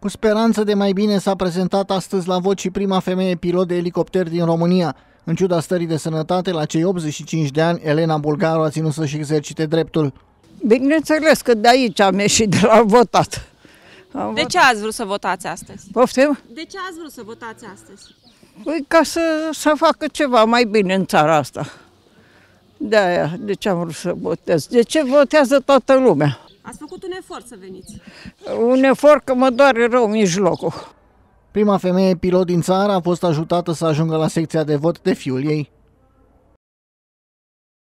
Cu speranță de mai bine s-a prezentat astăzi la vot și prima femeie pilot de elicopter din România. În ciuda stării de sănătate, la cei 85 de ani, Elena Bulgaru a ținut să-și exercite dreptul. Bineînțeles că de aici am ieșit de la votat. Am de ce ați vrut să votați astăzi? Poftim? De ce ați vrut să votați astăzi? Păi ca să, să facă ceva mai bine în țara asta. De aia, de ce am vrut să votez? De ce votează toată lumea? efort să veniți? Un efort că mă doare rău mijlocul. Prima femeie pilot din țară a fost ajutată să ajungă la secția de vot de fiul ei.